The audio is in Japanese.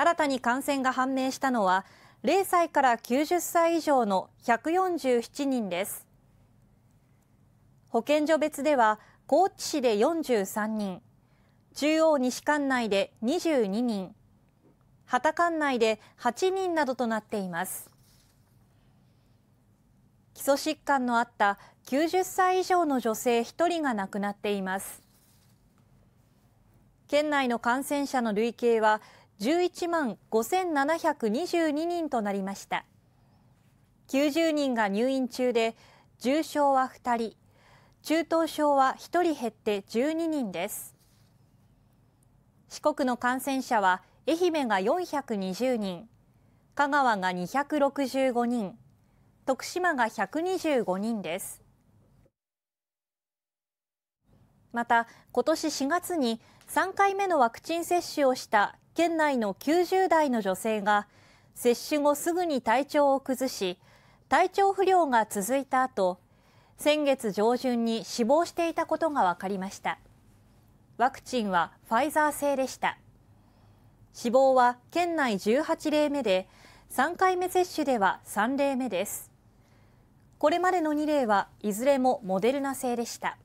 新たに感染が判明したのは0歳から90歳以上の147人です保健所別では高知市で43人中央西管内で22人畑管内で8人などとなっています基礎疾患のあった90歳以上の女性1人が亡くなっています県内の感染者の累計は11万5722人となりました90人が入院中で重症は2人中等症は1人減って12人です四国の感染者は愛媛が420人香川が265人徳島が125人ですまた今年4月に3回目のワクチン接種をした県内の90代の女性が接種後すぐに体調を崩し体調不良が続いた後先月上旬に死亡していたことが分かりましたワクチンはファイザー製でした死亡は県内18例目で3回目接種では3例目ですこれまでの2例はいずれもモデルナ製でした